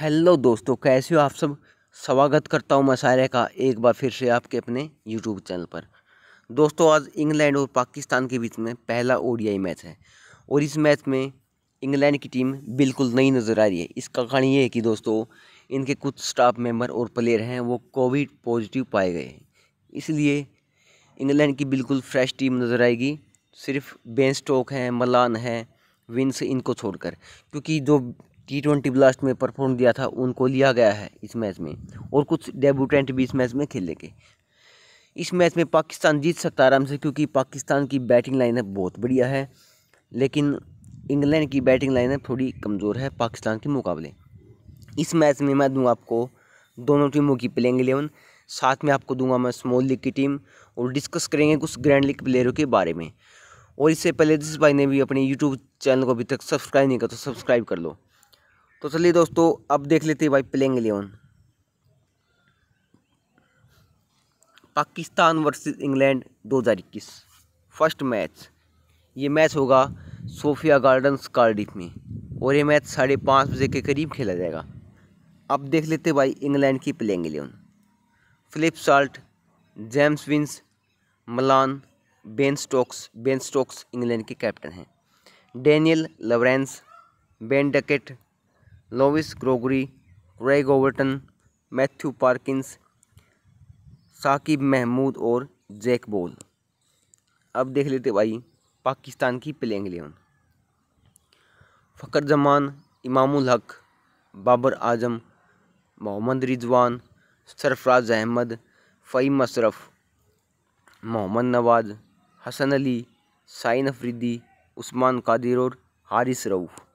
hello दोस्तों कैसे हो आप सब स्वागत करता हूँ सारे का एक बार फिर से आपके अपने यूट्यूब चैनल पर दोस्तों आज इंग्लैंड और पाकिस्तान के बीच में पहला ओडीआई मैच है और इस मैच में इंग्लैंड की टीम बिल्कुल नई नज़र आ रही है इसका कारण ये है कि दोस्तों इनके कुछ स्टाफ मेंबर और प्लेयर हैं वो कोविड पॉजिटिव पाए गए हैं इसलिए इंग्लैंड की बिल्कुल फ्रेश टीम नज़र आएगी सिर्फ बेन स्टोक हैं मलान है विंस इनको छोड़कर क्योंकि जो टी ट्वेंटी ब्लास्ट में परफॉर्म दिया था उनको लिया गया है इस मैच में और कुछ डेब्यूटेंट भी इस मैच में खेलेंगे इस मैच में पाकिस्तान जीत सकता है आराम से क्योंकि पाकिस्तान की बैटिंग लाइनअप बहुत बढ़िया है लेकिन इंग्लैंड की बैटिंग लाइनअप थोड़ी कमज़ोर है पाकिस्तान के मुकाबले इस मैच में मैं दूंगा आपको दोनों टीमों की प्लेइंग एलेवन साथ में आपको दूंगा मैं स्मॉल लीग की टीम और डिस्कस करेंगे कुछ ग्रैंड लीग प्लेयरों के बारे में और इससे पहले जिस भाई ने भी अपने यूट्यूब चैनल को अभी तक सब्सक्राइब नहीं किया तो सब्सक्राइब कर लो तो चलिए दोस्तों अब देख लेते हैं भाई playing eleven Pakistan versus England 2021 first match ये मैच होगा सोफिया गार्डन्स कार्डिफ में और ये मैच साढ़े पाँच बजे के करीब खेला जाएगा अब देख लेते भाई इंग्लैंड की playing eleven Philip Salt James Vince Malan Ben Stokes Ben Stokes England के कैप्टन हैं Daniel Lawrence Ben Duckett Lewis Gregory Craig Overton Matthew Parkinson Saqib Mahmood और जैक बॉल अब देख लेते भाई पाकिस्तान की प्लेइंग इलेवन फ़कर जमान इमामुल हक बाबर आजम मोहम्मद रिजवान सरफराज अहमद फ़ई मशरफ मोहम्मद नवाज हसन अली साइन अफरीदी उस्मान कादिर और हारिस रऊफ़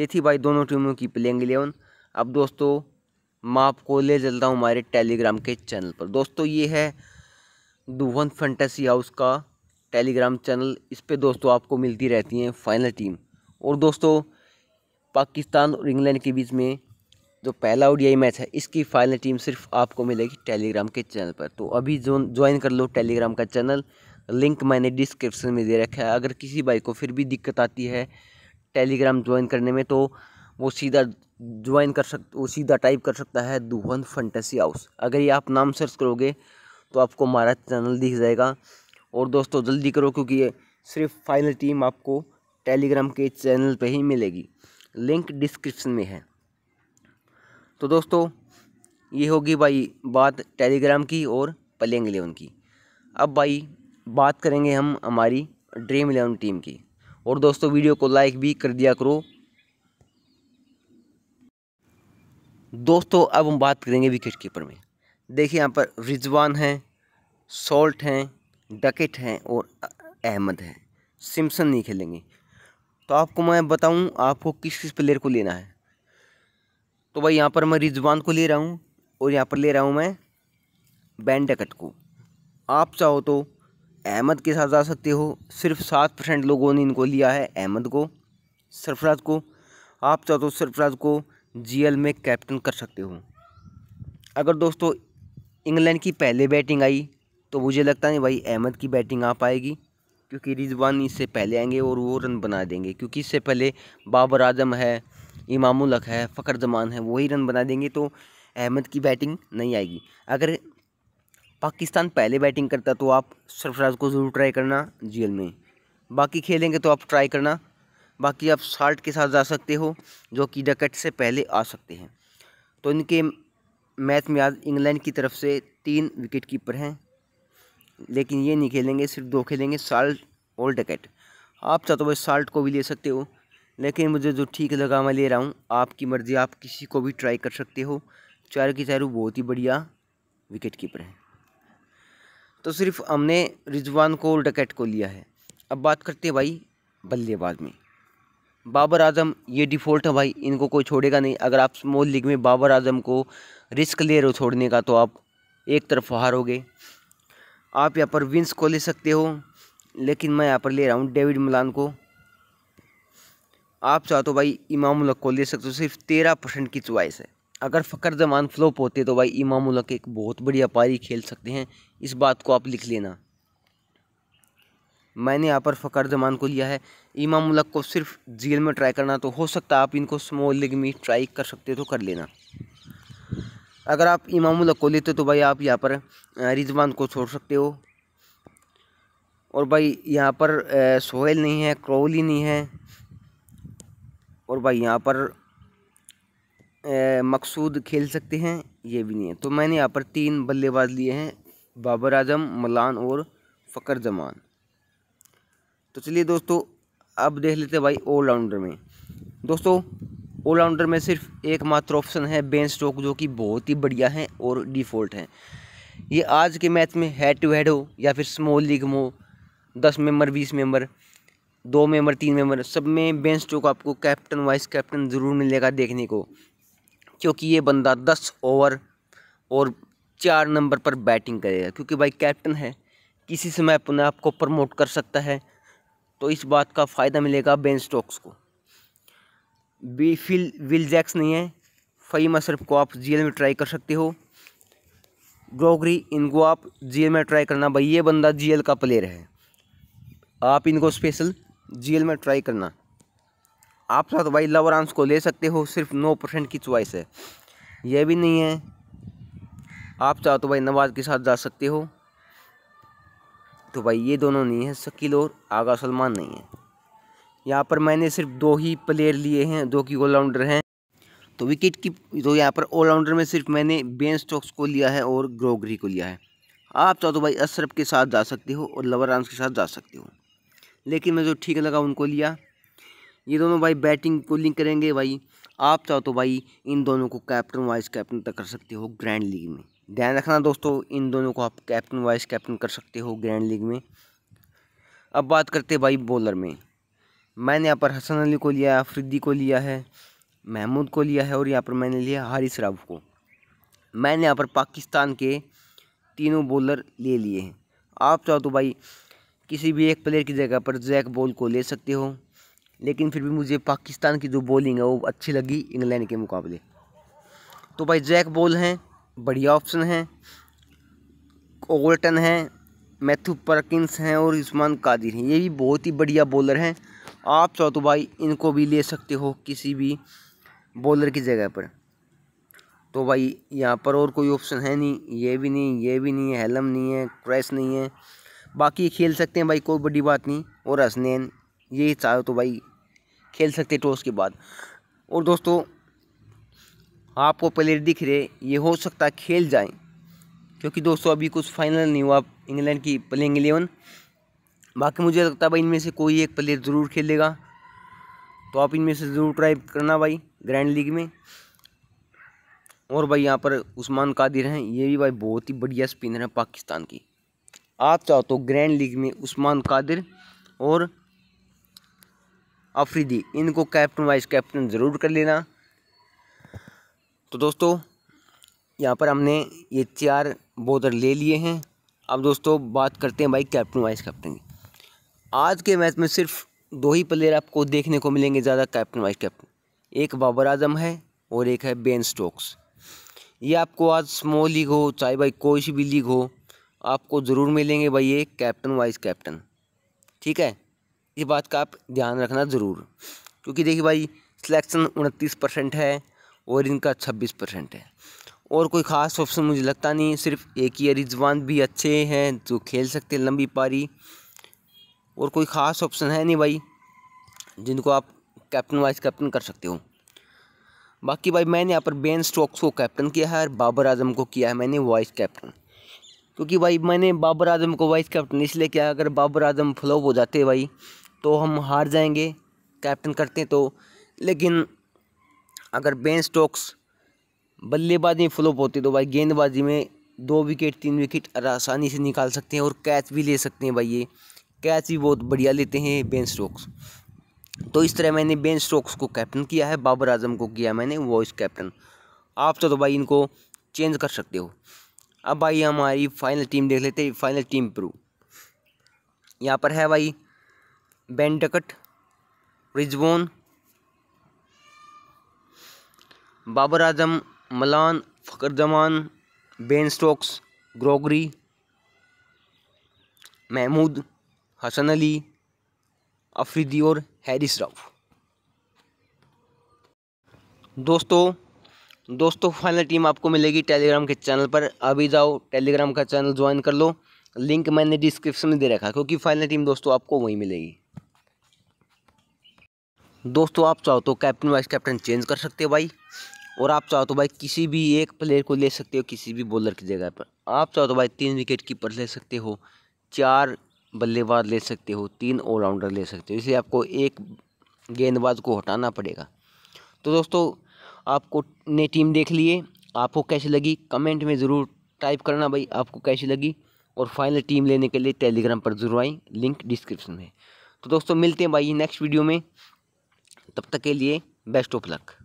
ये थी भाई दोनों टीमों की प्लेइंग एलेवन अब दोस्तों मैं आपको ले चलता हूँ हमारे टेलीग्राम के चैनल पर दोस्तों ये है दुवन फंटेसी हाउस का टेलीग्राम चैनल इस पर दोस्तों आपको मिलती रहती हैं फाइनल टीम और दोस्तों पाकिस्तान और इंग्लैंड के बीच में जो पहला ओडीआई मैच है इसकी फाइनल टीम सिर्फ आपको मिलेगी टेलीग्राम के चैनल पर तो अभी जो ज्वाइन कर लो टेलीग्राम का चैनल लिंक मैंने डिस्क्रिप्शन में दे रखा है अगर किसी भाई को फिर भी दिक्कत आती है टेलीग्राम ज्वाइन करने में तो वो सीधा ज्वाइन कर सक वो सीधा टाइप कर सकता है दुहन फंटेसी हाउस अगर ये आप नाम सर्च करोगे तो आपको हमारा चैनल दिख जाएगा और दोस्तों जल्दी करो क्योंकि ये सिर्फ फाइनल टीम आपको टेलीग्राम के चैनल पे ही मिलेगी लिंक डिस्क्रिप्शन में है तो दोस्तों ये होगी भाई बात टेलीग्राम की और प्लेइंग एलेवन की अब भाई बात करेंगे हम हमारी ड्रीम एलेवन टीम की और दोस्तों वीडियो को लाइक भी कर दिया करो दोस्तों अब हम बात करेंगे विकेट कीपर में देखिए यहाँ पर रिजवान हैं सॉल्ट हैं डकेट हैं और अहमद हैं सिम्सन नहीं खेलेंगे तो आपको मैं बताऊं आपको किस किस प्लेयर को लेना है तो भाई यहाँ पर मैं रिजवान को ले रहा हूँ और यहाँ पर ले रहा हूँ मैं बैन डकट को आप चाहो तो अहमद के साथ जा सकते हो सिर्फ सात परसेंट लोगों ने इनको लिया है अहमद को सरफराज को आप चाहो तो सरफराज को जीएल में कैप्टन कर सकते हो अगर दोस्तों इंग्लैंड की पहले बैटिंग आई तो मुझे लगता नहीं भाई अहमद की बैटिंग आ पाएगी क्योंकि रिजवान इससे पहले आएंगे और वो रन बना देंगे क्योंकि इससे पहले बाबर आजम है इमामुल हक है फ़खर जमान है वही रन बना देंगे तो अहमद की बैटिंग नहीं आएगी अगर पाकिस्तान पहले बैटिंग करता तो आप सरफराज को ज़रूर ट्राई करना जी में बाकी खेलेंगे तो आप ट्राई करना बाकी आप साल्ट के साथ जा सकते हो जो कि डकट से पहले आ सकते हैं तो इनके मैच में आज इंग्लैंड की तरफ से तीन विकेट कीपर हैं लेकिन ये नहीं खेलेंगे सिर्फ दो खेलेंगे साल्ट और डकट आप चाहते हो साल्ट को भी ले सकते हो लेकिन मुझे जो ठीक लगा मैं ले रहा हूँ आपकी मर्ज़ी आप किसी को भी ट्राई कर सकते हो चारों की चारों बहुत ही बढ़िया विकेट कीपर हैं तो सिर्फ हमने रिजवान को और डकैट को लिया है अब बात करते हैं भाई बल्लेबाज में बाबर आजम ये डिफ़ॉल्ट है भाई इनको कोई छोड़ेगा नहीं अगर आप स्मॉल लीग में बाबर आजम को रिस्क ले रहे हो छोड़ने का तो आप एक तरफ हारोगे आप यहाँ पर विंस को ले सकते हो लेकिन मैं यहाँ पर ले रहा हूँ डेविड मलान को आप चाहो तो भाई इमाम को ले सकते हो सिर्फ तेरह परसेंट की चॉइस है अगर फ़कर जमान फ़्लोप होते तो भाई इमाम उलक एक बहुत बढ़िया पारी खेल सकते हैं इस बात को आप लिख लेना मैंने यहाँ पर फ़कर जमान को लिया है उलक को सिर्फ जेल में ट्राई करना तो हो सकता है आप इनको स्मॉल लीग में ट्राई कर सकते तो कर लेना अगर आप उलक को लेते तो भाई आप यहाँ पर रिजवान को छोड़ सकते हो और भाई यहाँ पर सोहेल नहीं है क्रोली नहीं है और भाई यहाँ पर मकसूद खेल सकते हैं ये भी नहीं है तो मैंने यहाँ पर तीन बल्लेबाज लिए हैं बाबर आजम मलान और फ़कर जमान तो चलिए दोस्तों अब देख लेते हैं भाई ऑलराउंडर में दोस्तों ऑलराउंडर में सिर्फ एकमात्र ऑप्शन है बेन स्टोक जो कि बहुत ही बढ़िया है और डिफ़ॉल्ट है ये आज के मैच में हेड टू हेड हो या फिर स्मॉल लीग में हो दस मेंबर बीस मेंबर दो मेंबर तीन मेंबर सब में बेन स्टोक आपको कैप्टन वाइस कैप्टन ज़रूर मिलेगा देखने को क्योंकि ये बंदा दस ओवर और चार नंबर पर बैटिंग करेगा क्योंकि भाई कैप्टन है किसी समय अपने आप को प्रमोट कर सकता है तो इस बात का फ़ायदा मिलेगा बेन स्टोक्स को बी फिल विल जैक्स नहीं है फ़हीम अशरफ को आप जेल में ट्राई कर सकते हो ग्रोगरी इनको आप जेल में ट्राई करना भाई ये बंदा जेल का प्लेयर है आप इनको स्पेशल जेल में ट्राई करना आप साथ भाई लवर आर्म्स को ले सकते हो सिर्फ नौ परसेंट की चॉइस है यह भी नहीं है आप चाहो तो भाई नवाज के साथ जा सकते हो तो भाई ये दोनों नहीं है शकील और आगा सलमान नहीं है यहाँ पर मैंने सिर्फ दो ही प्लेयर लिए हैं जो कि ऑलराउंडर हैं तो विकेट की तो यहाँ पर ऑलराउंडर में सिर्फ मैंने बेन स्टॉक्स को लिया है और ग्रोगरी को लिया है आप चाहो तो भाई अशरफ के साथ जा सकते हो और लवर आर्म्स के साथ जा सकते हो लेकिन मैं जो ठीक लगा उनको लिया ये दोनों भाई बैटिंग को लिंक करेंगे भाई आप चाहो तो भाई इन दोनों को कैप्टन वाइस कैप्टन तक कर सकते हो ग्रैंड लीग में ध्यान रखना दोस्तों इन दोनों को आप कैप्टन वाइस कैप्टन कर सकते हो ग्रैंड लीग में अब बात करते भाई बॉलर में मैंने यहाँ पर हसन अली को लिया अफरीदी को लिया है महमूद को लिया है और यहाँ पर मैंने लिया हारिस राफ को मैंने यहाँ पर पाकिस्तान के तीनों बॉलर ले लिए हैं आप चाहो तो भाई किसी भी एक प्लेयर की जगह पर जैक बॉल को ले सकते हो लेकिन फिर भी मुझे पाकिस्तान की जो बॉलिंग है वो अच्छी लगी इंग्लैंड के मुकाबले तो भाई जैक बॉल हैं बढ़िया ऑप्शन हैं ओवल्टन हैं मैथ्यू परकिंस हैं और उस्मान कादिर हैं ये भी बहुत ही बढ़िया बॉलर हैं आप चाहो तो भाई इनको भी ले सकते हो किसी भी बॉलर की जगह पर तो भाई यहाँ पर और कोई ऑप्शन है नहीं ये भी नहीं ये भी नहीं है हेलम नहीं है क्रैश नहीं है बाकी खेल सकते हैं भाई कोई बड़ी बात नहीं और हसनैन ये चाहो तो भाई खेल सकते टॉस के बाद और दोस्तों आपको प्लेयर दिख रहे ये हो सकता है खेल जाएं क्योंकि दोस्तों अभी कुछ फाइनल नहीं हुआ इंग्लैंड की प्लेइंग एलेवन बाकी मुझे लगता है भाई इनमें से कोई एक प्लेयर ज़रूर खेलेगा तो आप इनमें से ज़रूर ट्राई करना भाई ग्रैंड लीग में और भाई यहाँ पर उस्मान कादिर हैं ये भी भाई बहुत ही बढ़िया स्पिनर है पाकिस्तान की आप चाहो तो ग्रैंड लीग में उस्मान कादिर और अफरीदी इनको कैप्टन वाइस कैप्टन ज़रूर कर लेना तो दोस्तों यहाँ पर हमने ये चार बॉलर ले लिए हैं अब दोस्तों बात करते हैं भाई कैप्टन वाइस कैप्टन की आज के मैच में सिर्फ दो ही प्लेयर आपको देखने को मिलेंगे ज़्यादा कैप्टन वाइस कैप्टन एक बाबर आजम है और एक है बेन स्टोक्स ये आपको आज स्मॉल लीग हो चाहे भाई कोई भी लीग हो आपको ज़रूर मिलेंगे भाई ये कैप्टन वाइस कैप्टन ठीक है इस बात का आप ध्यान रखना ज़रूर क्योंकि देखिए भाई सिलेक्शन उनतीस परसेंट है और इनका छब्बीस परसेंट है और कोई ख़ास ऑप्शन मुझे लगता नहीं सिर्फ एक ही रिजवान भी अच्छे हैं जो खेल सकते हैं लंबी पारी और कोई ख़ास ऑप्शन है नहीं भाई जिनको आप कैप्टन वाइस कैप्टन कर सकते हो बाकी भाई मैंने यहाँ पर बेन स्टोक्स को कैप्टन किया है और बाबर आजम को किया है मैंने वाइस कैप्टन क्योंकि भाई मैंने बाबर आजम को वाइस कैप्टन इसलिए किया अगर बाबर आजम फ्लॉप हो जाते भाई तो हम हार जाएंगे कैप्टन करते तो लेकिन अगर बेन स्टोक्स बल्लेबाजी में फ्लोप होती तो भाई गेंदबाजी में दो विकेट तीन विकेट आसानी से निकाल सकते हैं और कैच भी ले सकते हैं भाई ये कैच भी बहुत बढ़िया लेते हैं बेन स्टोक्स तो इस तरह मैंने बेन स्टोक्स को कैप्टन किया है बाबर आजम को किया मैंने वॉइस कैप्टन आप तो, तो भाई इनको चेंज कर सकते हो अब भाई हमारी फाइनल टीम देख लेते हैं फाइनल टीम प्रू यहाँ पर है भाई Ben Duckett Rizwan Babar Azam Malan Fakhar Zaman Ben Stokes Gregory Mahmood Hasan Ali Afridi और हैरिस राव दोस्तों दोस्तों फाइनल टीम आपको मिलेगी टेलीग्राम के चैनल पर अभी जाओ टेलीग्राम का चैनल ज्वाइन कर लो लिंक मैंने डिस्क्रिप्शन में दे रखा क्योंकि फाइनल टीम दोस्तों आपको वहीं मिलेगी दोस्तों आप चाहो तो कैप्टन वाइस कैप्टन चेंज कर सकते हो भाई और आप चाहो तो भाई किसी भी एक प्लेयर को ले सकते हो किसी भी बॉलर की जगह पर आप चाहो तो भाई तीन विकेट कीपर ले सकते हो चार बल्लेबाज ले सकते हो तीन ऑलराउंडर ले सकते हो इसलिए आपको एक गेंदबाज को हटाना पड़ेगा तो दोस्तों आपको ने टीम देख लिए आपको कैसी लगी कमेंट में ज़रूर टाइप करना भाई आपको कैसी लगी और फाइनल टीम लेने के लिए टेलीग्राम पर जरूर आई लिंक डिस्क्रिप्शन में तो दोस्तों मिलते हैं भाई नेक्स्ट वीडियो में तब तक के लिए बेस्ट ऑफ लक